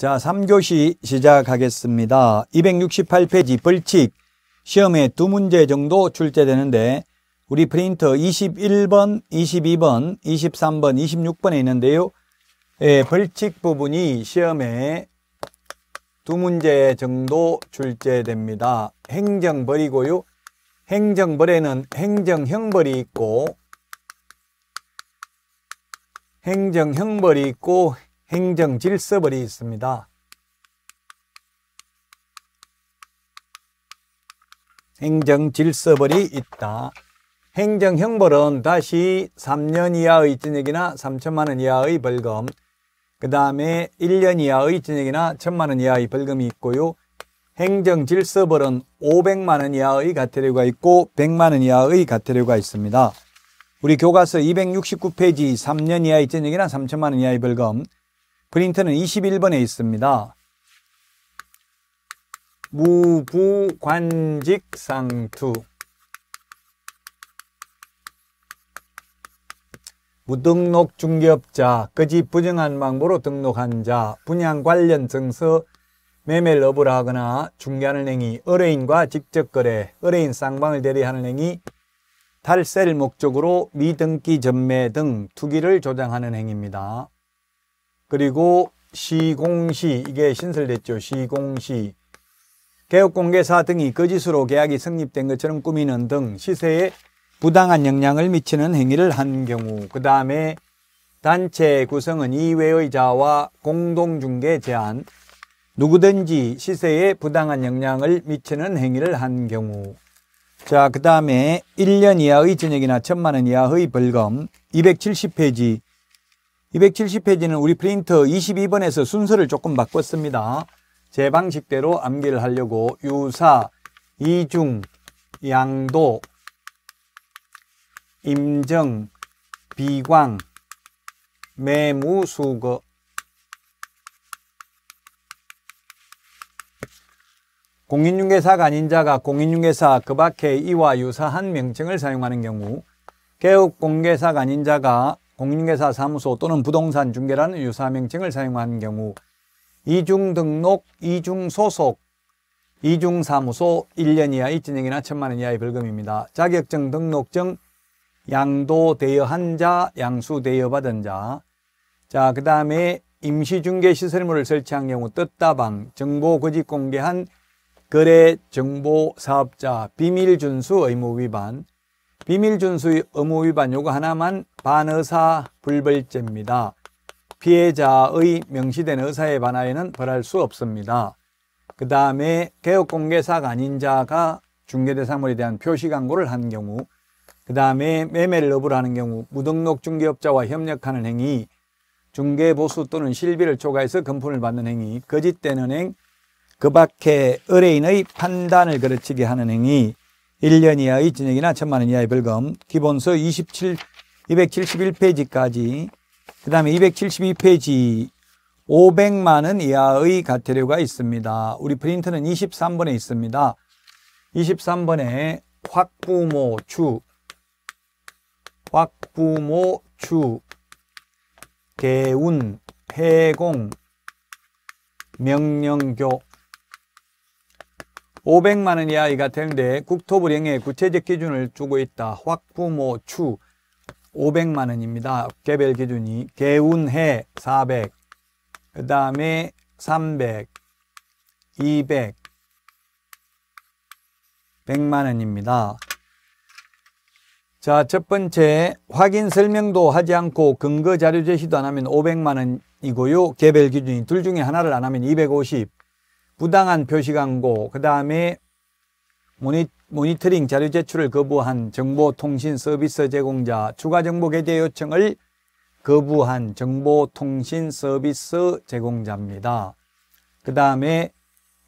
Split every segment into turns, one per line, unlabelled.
자, 3교시 시작하겠습니다. 268페이지 벌칙 시험에 두 문제 정도 출제되는데 우리 프린터 21번, 22번, 23번, 26번에 있는데요. 예, 벌칙 부분이 시험에 두 문제 정도 출제됩니다. 행정벌이고요. 행정벌에는 행정형벌이 있고 행정형벌이 있고 행정 질서벌이 있습니다. 행정 질서벌이 있다. 행정 형벌은 다시 3년 이하의 징역이나 3천만 원 이하의 벌금, 그 다음에 1년 이하의 징역이나 1천만 원 이하의 벌금이 있고요. 행정 질서벌은 500만 원 이하의 과태료가 있고 100만 원 이하의 과태료가 있습니다. 우리 교과서 269페이지 3년 이하의 징역이나 3천만 원 이하의 벌금, 프린트는 21번에 있습니다. 무부관직 상투 무등록 중개업자, 거짓 부정한 방법으로 등록한 자, 분양 관련 증서, 매매를 업으로 거나 중개하는 행위, 의뢰인과 직접 거래, 의뢰인 쌍방을 대리하는 행위, 탈세를 목적으로 미등기 전매 등 투기를 조장하는 행위입니다. 그리고 시공시 이게 신설됐죠. 시공시 개업공개사 등이 거짓으로 계약이 성립된 것처럼 꾸미는 등 시세에 부당한 영향을 미치는 행위를 한 경우 그 다음에 단체 구성은 이외의 자와 공동중개 제한 누구든지 시세에 부당한 영향을 미치는 행위를 한 경우 자그 다음에 1년 이하의 징역이나 천만원 이하의 벌금 270페이지 270페이지는 우리 프린터 22번에서 순서를 조금 바꿨습니다. 제 방식대로 암기를 하려고 유사, 이중, 양도, 임정, 비광, 매무수거 공인중개사가 아닌 자가 공인중개사 그 밖에 이와 유사한 명칭을 사용하는 경우 개업공개사가 아닌 자가 공인중개사 사무소 또는 부동산 중개라는 유사명칭을 사용하는 경우 이중등록, 이중소속, 이중사무소 1년 이하의 진행이나 1 천만원 이하의 벌금입니다. 자격증 등록증 양도 대여한 자, 양수 대여받은 자. 자, 그 다음에 임시중개시설물을 설치한 경우 뜻다방 정보 거짓 공개한 거래 정보 사업자, 비밀 준수 의무 위반, 비밀 준수의 의무 위반 요거 하나만 반의사 불벌죄입니다. 피해자의 명시된 의사에 반하여는 벌할 수 없습니다. 그 다음에 개업공개사가 아닌 자가 중개대상물에 대한 표시 광고를 한 경우 그 다음에 매매를 업으로 하는 경우 무등록 중개업자와 협력하는 행위 중개보수 또는 실비를 초과해서 금품을 받는 행위 거짓되는 행, 그 밖에 의뢰인의 판단을 그르치게 하는 행위 1년 이하의 징역이나 천만 원 이하의 벌금, 기본서 27, 271페이지까지, 그 다음에 272페이지 500만 원 이하의 과태료가 있습니다. 우리 프린트는 23번에 있습니다. 23번에 확부모 주, 확부모 주, 개운, 해공, 명령교, 500만 원 이하가 되는데 국토부령의 구체적 기준을 주고 있다. 확부모 추 500만 원입니다. 개별 기준이 개운해 400, 그 다음에 300, 200, 100만 원입니다. 자, 첫 번째 확인 설명도 하지 않고 근거 자료 제시도 안 하면 500만 원이고요. 개별 기준이 둘 중에 하나를 안 하면 250, 부당한 표시 광고, 그 다음에 모니, 모니터링 자료 제출을 거부한 정보통신 서비스 제공자 추가 정보 게재 요청을 거부한 정보통신 서비스 제공자입니다. 그 다음에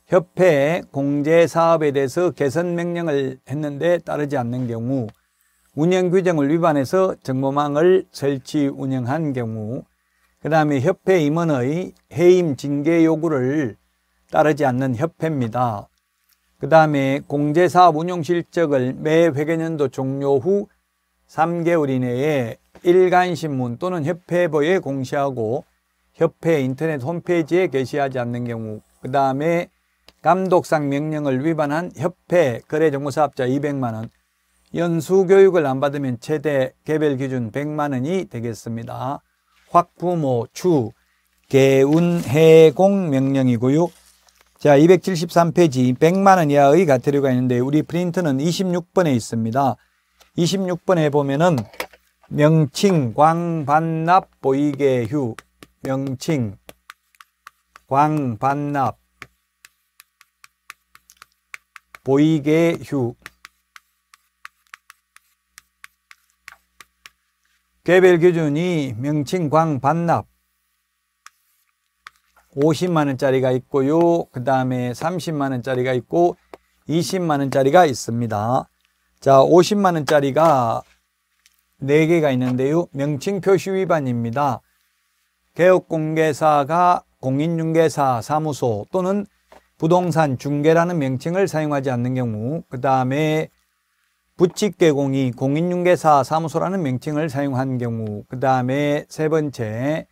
협회 공제사업에 대해서 개선 명령을 했는데 따르지 않는 경우 운영 규정을 위반해서 정보망을 설치 운영한 경우 그 다음에 협회 임원의 해임 징계 요구를 따르지 않는 협회입니다. 그 다음에 공제사업 운용 실적을 매 회계년도 종료 후 3개월 이내에 일간신문 또는 협회부에 공시하고 협회 인터넷 홈페이지에 게시하지 않는 경우 그 다음에 감독상 명령을 위반한 협회 거래정보사업자 200만원 연수교육을 안 받으면 최대 개별 기준 100만원이 되겠습니다. 확부모, 추, 개운해공 명령이고요. 자, 273페이지 100만 원 이하의 가태료가 있는데 우리 프린트는 26번에 있습니다. 26번에 보면은 명칭 광반납 보이게 휴 명칭 광반납 보이게 휴 개별 기준이 명칭 광반납 50만 원짜리가 있고요. 그 다음에 30만 원짜리가 있고 20만 원짜리가 있습니다. 자, 50만 원짜리가 4개가 있는데요. 명칭 표시 위반입니다. 개업공개사가 공인중개사, 사무소 또는 부동산 중개라는 명칭을 사용하지 않는 경우 그 다음에 부칙개공이 공인중개사, 사무소라는 명칭을 사용한 경우 그 다음에 세 번째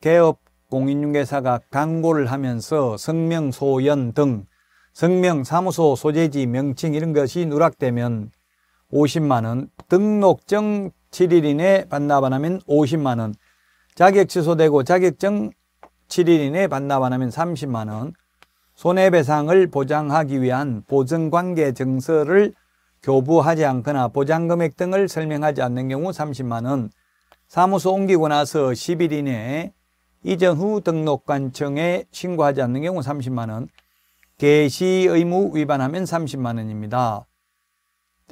개업 공인중개사가 광고를 하면서 성명소연 등 성명사무소 소재지 명칭 이런 것이 누락되면 50만원 등록증 7일 이내 반납 안 하면 50만원 자격 취소되고 자격증 7일 이내 반납 안 하면 30만원 손해배상을 보장하기 위한 보증관계 증서를 교부하지 않거나 보장금액 등을 설명하지 않는 경우 30만원 사무소 옮기고 나서 10일 이내에 이전 후 등록관청에 신고하지 않는 경우 30만 원, 개시 의무 위반하면 30만 원입니다.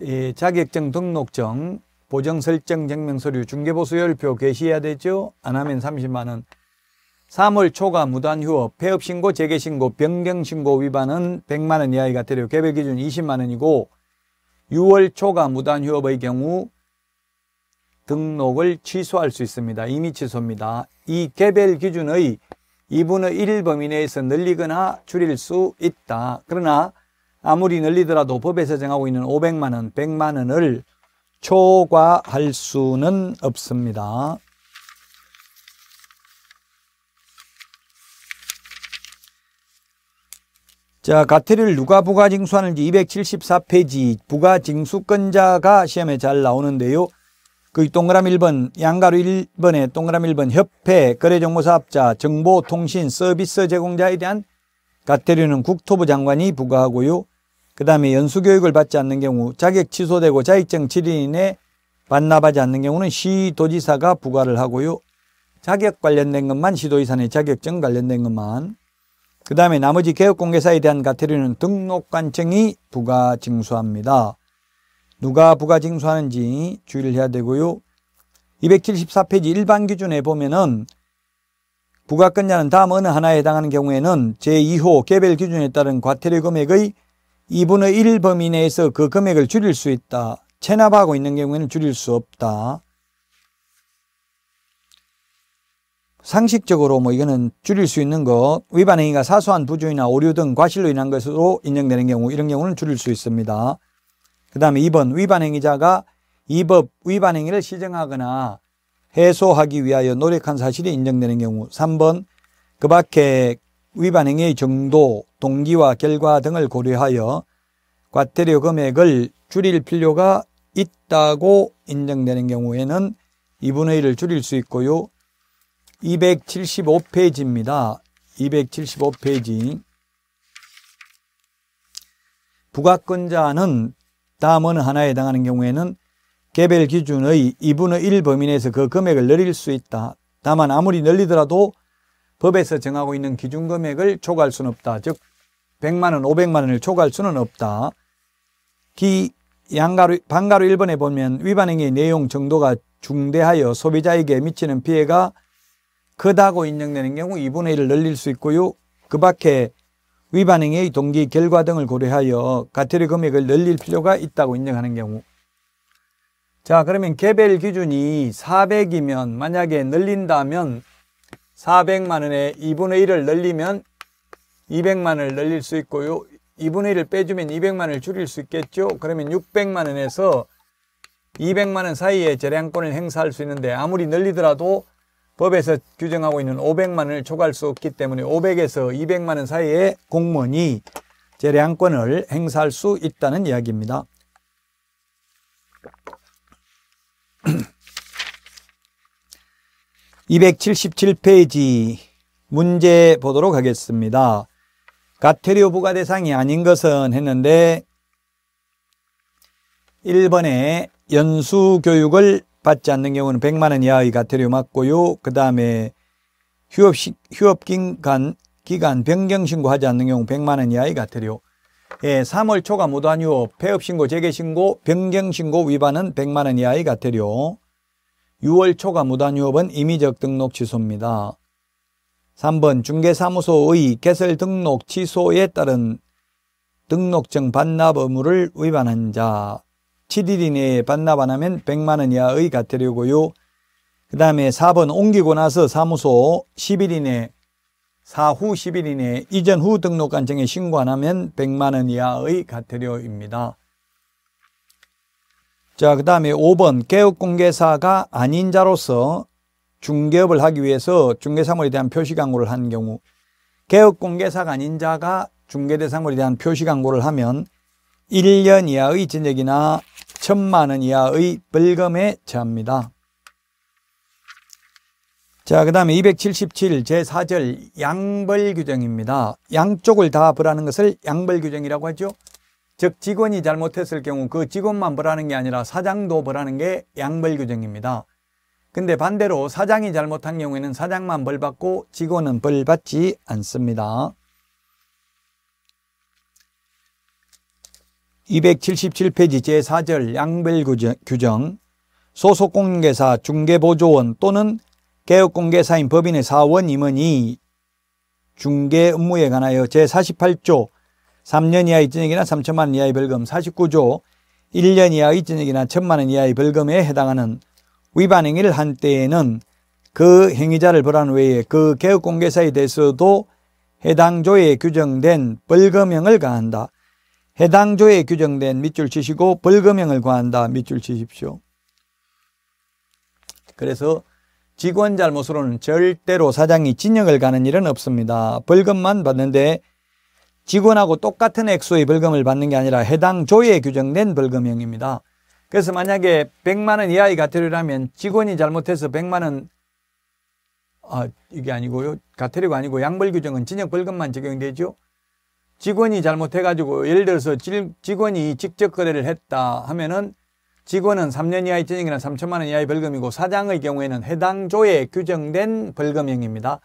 예, 자격증 등록증, 보정 설정 증명 서류, 중개보 수열표 개시해야 되죠? 안 하면 30만 원. 3월 초과 무단 휴업, 폐업 신고, 재개 신고, 변경 신고 위반은 100만 원 이하의 과태료, 개별 기준 20만 원이고 6월 초과 무단 휴업의 경우 등록을 취소할 수 있습니다. 이미 취소입니다. 이 개별 기준의 2분의 1범위 내에서 늘리거나 줄일 수 있다. 그러나 아무리 늘리더라도 법에서 정하고 있는 500만 원, 100만 원을 초과할 수는 없습니다. 자, 가태를 누가 부가징수하는지 274페이지 부가징수권자가 시험에 잘 나오는데요. 그 동그라미 1번 양가로 1번에 동그라미 1번 협회 거래정보사업자 정보통신 서비스 제공자에 대한 가태료는 국토부 장관이 부과하고요. 그 다음에 연수교육을 받지 않는 경우 자격 취소되고 자격증 7인에 반납하지 않는 경우는 시도지사가 부과를 하고요. 자격 관련된 것만 시도지사의 자격증 관련된 것만 그 다음에 나머지 개업공개사에 대한 가태료는 등록관청이 부과 징수합니다. 누가 부가 징수하는지 주의를 해야 되고요. 274페이지 일반 기준에 보면은 부가 권자는 다음 어느 하나에 해당하는 경우에는 제2호 개별 기준에 따른 과태료 금액의 2분의 1 범위 내에서 그 금액을 줄일 수 있다. 체납하고 있는 경우에는 줄일 수 없다. 상식적으로 뭐 이거는 줄일 수 있는 것 위반 행위가 사소한 부조이나 오류 등 과실로 인한 것으로 인정되는 경우 이런 경우는 줄일 수 있습니다. 그 다음에 2번 위반 행위자가 이 법 위반 행위를 시정하거나 해소하기 위하여 노력한 사실이 인정되는 경우 3번 그 밖에 위반 행위의 정도, 동기와 결과 등을 고려하여 과태료 금액을 줄일 필요가 있다고 인정되는 경우에는 2분의 1을 줄일 수 있고요. 275페이지입니다. 275페이지. 부각권자는 다음은 하나에 해당하는 경우에는 개별 기준의 2분의 1 범위 내에서 그 금액을 늘릴 수 있다. 다만 아무리 늘리더라도 법에서 정하고 있는 기준 금액을 초과할 수는 없다. 즉 100만 원, 500만 원을 초과할 수는 없다. 기 양가로 반가로 1번에 보면 위반 행위 의 내용 정도가 중대하여 소비자에게 미치는 피해가 크다고 인정되는 경우 2분의 1을 늘릴 수 있고요. 그 밖에 위반행의 위 동기, 결과 등을 고려하여 과태료 금액을 늘릴 필요가 있다고 인정하는 경우 자 그러면 개별 기준이 400이면 만약에 늘린다면 400만 원에 2분의 1을 늘리면 200만 원을 늘릴 수 있고요 2분의 1을 빼주면 200만 원을 줄일 수 있겠죠 그러면 600만 원에서 200만 원 사이에 재량권을 행사할 수 있는데 아무리 늘리더라도 법에서 규정하고 있는 500만을 초과할 수 없기 때문에 500에서 200만 원 사이에 공무원이 재량권을 행사할 수 있다는 이야기입니다. 2 7 7 페이지 문제 보도록 하겠습니다. 가태료 부과 대상이 아닌 것은 했는데 1번에 연수교육을 받지 않는 경우는 100만 원 이하의 과태료 맞고요. 그 다음에 휴업, 시, 휴업 기간, 기간 변경 신고하지 않는 경우 100만 원 이하의 과태료. 예, 3월 초과 무단 휴업, 폐업 신고, 재개 신고, 변경 신고 위반은 100만 원 이하의 과태료. 6월 초과 무단 휴업은 임의적 등록 취소입니다. 3번 중개사무소의 개설 등록 취소에 따른 등록증 반납 의무를 위반한 자 7일 이내에 반납 안 하면 100만 원 이하의 과태료고요. 그 다음에 4번 옮기고 나서 사무소 10일 이내 사후 10일 이내 이전 후 등록 간청에 신고 안 하면 100만 원 이하의 과태료입니다. 자, 그 다음에 5번 개업공개사가 아닌 자로서 중개업을 하기 위해서 중개사물에 대한 표시 광고를 한 경우 개업공개사가 아닌 자가 중개대상물에 대한 표시 광고를 하면 1년 이하의 진역이나1 천만원 이하의 벌금에 처합니다. 자, 그 다음에 277 제4절 양벌 규정입니다. 양쪽을 다 벌하는 것을 양벌 규정이라고 하죠. 즉 직원이 잘못했을 경우 그 직원만 벌하는 게 아니라 사장도 벌하는 게 양벌 규정입니다. 근데 반대로 사장이 잘못한 경우에는 사장만 벌받고 직원은 벌받지 않습니다. 277페이지 제4절 양별 규정 소속공개사 중개보조원 또는 개업공개사인 법인의 사원 임원이 중개 업무에 관하여 제48조 3년 이하의 징역이나 3천만 원 이하의 벌금 49조 1년 이하의 징역이나 1천만 원 이하의 벌금에 해당하는 위반 행위를 한 때에는 그 행위자를 벌한 외에 그 개업공개사에 대해서도 해당 조에 규정된 벌금형을 가한다. 해당 조에 규정된 밑줄 치시고 벌금형을 구한다 밑줄 치십시오. 그래서 직원 잘못으로는 절대로 사장이 진영을 가는 일은 없습니다. 벌금만 받는데 직원하고 똑같은 액수의 벌금을 받는 게 아니라 해당 조에 규정된 벌금형입니다. 그래서 만약에 100만 원 이하의 과태료라면 직원이 잘못해서 100만 원 아, 이게 아니고요. 과태료가 아니고 양벌 규정은 진역 벌금만 적용되죠. 직원이 잘못해가지고 예를 들어서 직원이 직접 거래를 했다 하면은 직원은 3년 이하의 징역이나 3천만 원 이하의 벌금이고 사장의 경우에는 해당 조에 규정된 벌금형입니다.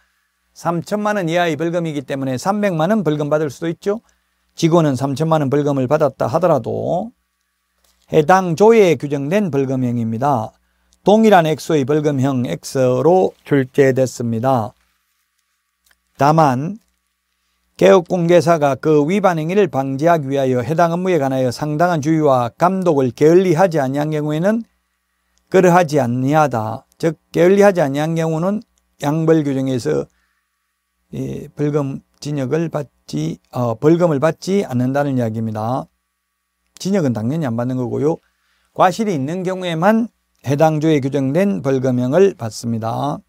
3천만 원 이하의 벌금이기 때문에 300만 원 벌금 받을 수도 있죠. 직원은 3천만 원 벌금을 받았다 하더라도 해당 조에 규정된 벌금형입니다. 동일한 액수의 벌금형 X로 출제됐습니다. 다만 개업공개사가 그 위반 행위를 방지하기 위하여 해당 업무에 관하여 상당한 주의와 감독을 게을리하지 아니한 경우에는 그러하지 아니하다. 즉 게을리하지 아니한 경우는 양벌 규정에서 이 벌금 진역을 받지 어, 벌금을 받지 않는다는 이야기입니다. 진역은 당연히 안 받는 거고요. 과실이 있는 경우에만 해당 조에 규정된 벌금형을 받습니다.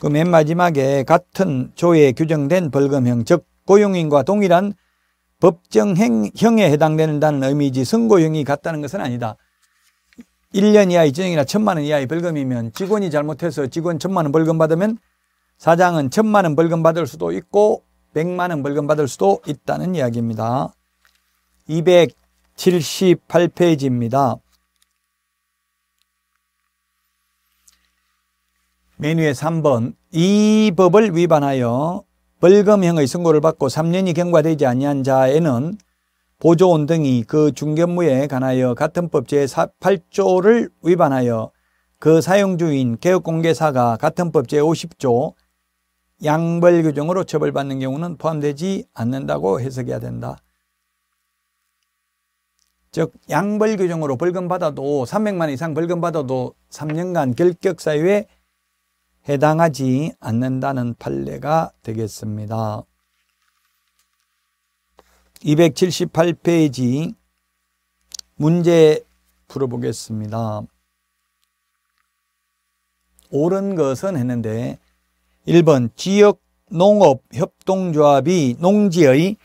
그맨 마지막에 같은 조에 규정된 벌금형 즉 고용인과 동일한 법정형에 해당된다는 의미지 선고형이 같다는 것은 아니다. 1년 이하의 징역이나 천만원 이하의 벌금이면 직원이 잘못해서 직원 천만원 벌금 받으면 사장은 천만원 벌금 받을 수도 있고 백만원 벌금 받을 수도 있다는 이야기입니다. 278페이지입니다. 맨 위에 3번 이 법을 위반하여 벌금형의 선고를 받고 3년이 경과되지 아니한 자에는 보조원 등이 그 중견무에 관하여 같은 법 제8조를 위반하여 그 사용 중인 개업공개사가 같은 법 제50조 양벌 규정으로 처벌받는 경우는 포함되지 않는다고 해석해야 된다. 즉 양벌 규정으로 벌금 받아도 300만 이상 벌금 받아도 3년간 결격사유에 해당하지 않는다는 판례가 되겠습니다. 278페이지 문제 풀어보겠습니다. 옳은 것은 했는데 1번 지역 농업 협동조합이 농지의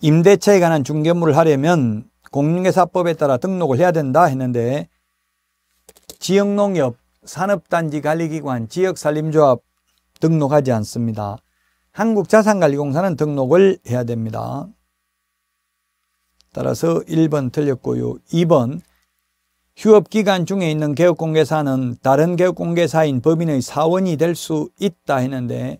임대차에 관한 중개물을 하려면 공인회사법에 따라 등록을 해야 된다 했는데 지역농협 산업단지 관리기관 지역산림조합 등록하지 않습니다. 한국자산관리공사는 등록을 해야 됩니다. 따라서 1번 틀렸고요. 2번 휴업기간 중에 있는 개업공개사는 다른 개업공개사인 법인의 사원이 될 수 있다 했는데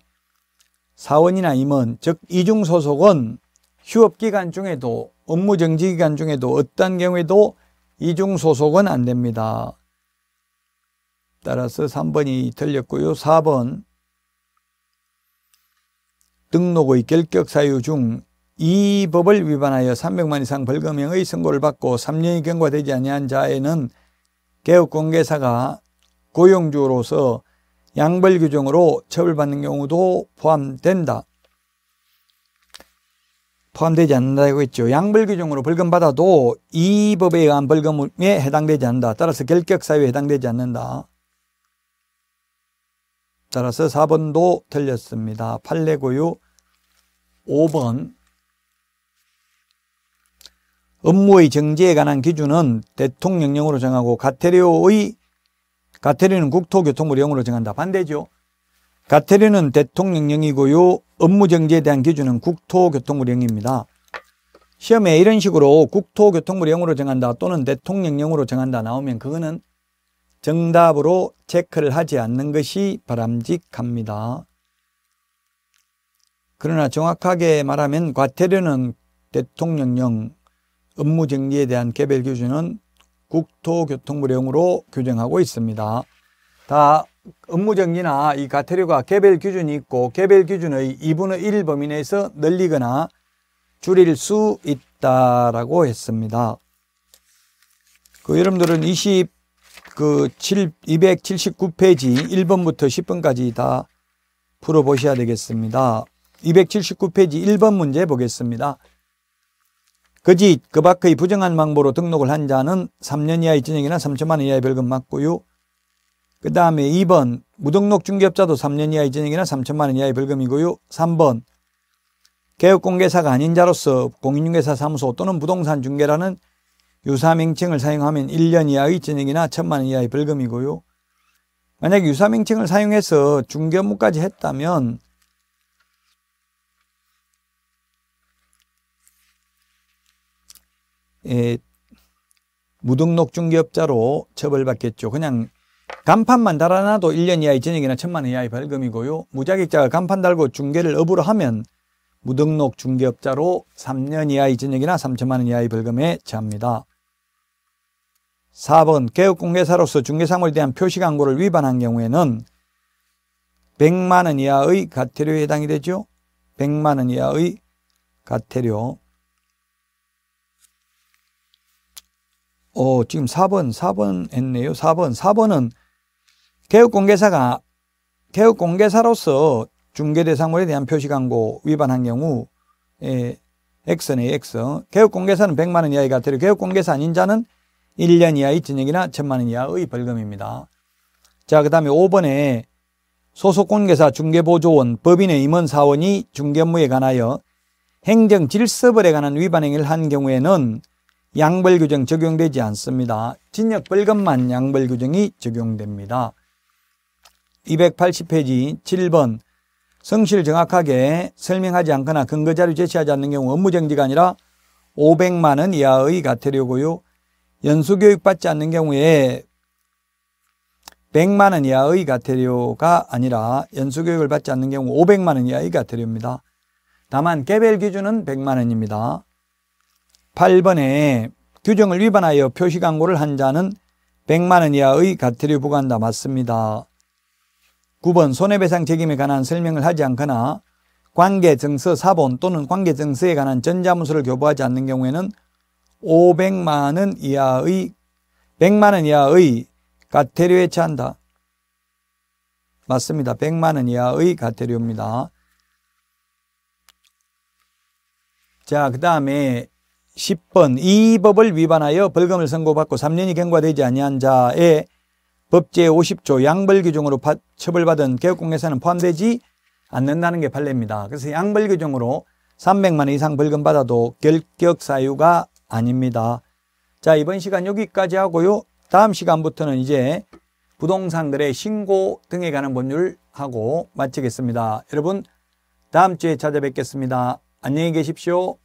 사원이나 임원 즉 이중소속은 휴업기간 중에도 업무정지기간 중에도 어떤 경우에도 이중소속은 안 됩니다. 따라서 3번이 틀렸고요. 4번 등록의 결격 사유 중 이 법을 위반하여 300만 이상 벌금형의 선고를 받고 3년이 경과되지 아니한 자에는 개업공개사가 고용주로서 양벌 규정으로 처벌받는 경우도 포함된다. 포함되지 않는다고 했죠. 양벌 규정으로 벌금 받아도 이 법에 의한 벌금에 해당되지 않는다. 따라서 결격 사유에 해당되지 않는다. 따라서 4번도 틀렸습니다. 판레고유 5번 업무의 정지에 관한 기준은 대통령령으로 정하고 가테리오의 가테리는 국토교통부령으로 정한다. 반대죠. 가테리는 대통령령이고요. 업무 정지에 대한 기준은 국토교통부령입니다. 시험에 이런 식으로 국토교통부령으로 정한다 또는 대통령령으로 정한다 나오면 그거는 정답으로 체크를 하지 않는 것이 바람직합니다. 그러나 정확하게 말하면 과태료는 대통령령 업무정지에 대한 개별 기준은 국토교통부령으로 규정하고 있습니다. 다 업무정지나 이 과태료가 개별 기준이 있고 개별 기준의 2분의 1 범위 내에서 늘리거나 줄일 수 있다라고 했습니다. 그 여러분들은 20그 7, 279페이지 1번부터 10번까지 다 풀어보셔야 되겠습니다. 279페이지 1번 문제 보겠습니다. 거짓, 그 밖의 부정한 망보로 등록을 한 자는 3년 이하의 징역이나 3천만 원 이하의 벌금 맞고요. 그 다음에 2번, 무등록 중개업자도 3년 이하의 징역이나 3천만 원 이하의 벌금이고요. 3번, 개업공개사가 아닌 자로서 공인중개사 사무소 또는 부동산 중개라는 유사명칭을 사용하면 1년 이하의 전역이나 천만 원 이하의 벌금이고요. 만약 유사명칭을 사용해서 중개무까지 했다면 예, 무등록 중개업자로 처벌받겠죠. 그냥 간판만 달아놔도 1년 이하의 징역이나 천만 원 이하의 벌금이고요. 무자격자가 간판 달고 중개를 업으로 하면 무등록 중개업자로 3년 이하의 징역이나 3천만 원 이하의 벌금에 처합니다. 4번 개업공개사로서 중개사호에 대한 표시광고를 위반한 경우에는 100만 원 이하의 과태료에 해당이 되죠. 100만 원 이하의 과태료. 어, 지금 4번, 4번 했네요. 4번, 4번은 개업공개사가 개업공개사로서 중개 대상물에 대한 표시 광고 위반한 경우 액선에 예, 액선 개업공개사는 100만 원 이하의 과태료 개업공개사 아닌 자는 1년 이하의 징역이나 1 0 0 0만원 이하의 벌금입니다. 자, 그 다음에 5번에 소속공개사 중개보조원 법인의 임원 사원이 중개업무에 관하여 행정 질서벌에 관한 위반 행위를 한 경우에는 양벌 규정 적용되지 않습니다. 징역 벌금만 양벌 규정이 적용됩니다. 280페이지 7번 성실 정확하게 설명하지 않거나 근거 자료 제시하지 않는 경우 업무 정지가 아니라 500만 원 이하의 과태료고요. 연수 교육 받지 않는 경우에 100만 원 이하의 과태료가 아니라 연수 교육을 받지 않는 경우 500만 원 이하의 과태료입니다. 다만 개별 기준은 100만 원입니다. 8번에 규정을 위반하여 표시 광고를 한 자는 100만 원 이하의 과태료 부과한다 맞습니다. 9번 손해배상 책임에 관한 설명을 하지 않거나 관계증서 사본 또는 관계증서에 관한 전자문서를 교부하지 않는 경우에는 500만 원 이하의 100만 원 이하의 가태료에 처한다. 맞습니다. 100만 원 이하의 가태료입니다. 자, 그 다음에 10번 이 법을 위반하여 벌금을 선고받고 3년이 경과되지 아니한 자의 법제 50조 양벌 규정으로 바, 처벌받은 개업공개사는 포함되지 않는다는 게 판례입니다. 그래서 양벌 규정으로 300만 원 이상 벌금 받아도 결격 사유가 아닙니다. 자 이번 시간 여기까지 하고요. 다음 시간부터는 이제 부동산들의 신고 등에 관한 법률 하고 마치겠습니다. 여러분 다음 주에 찾아뵙겠습니다. 안녕히 계십시오.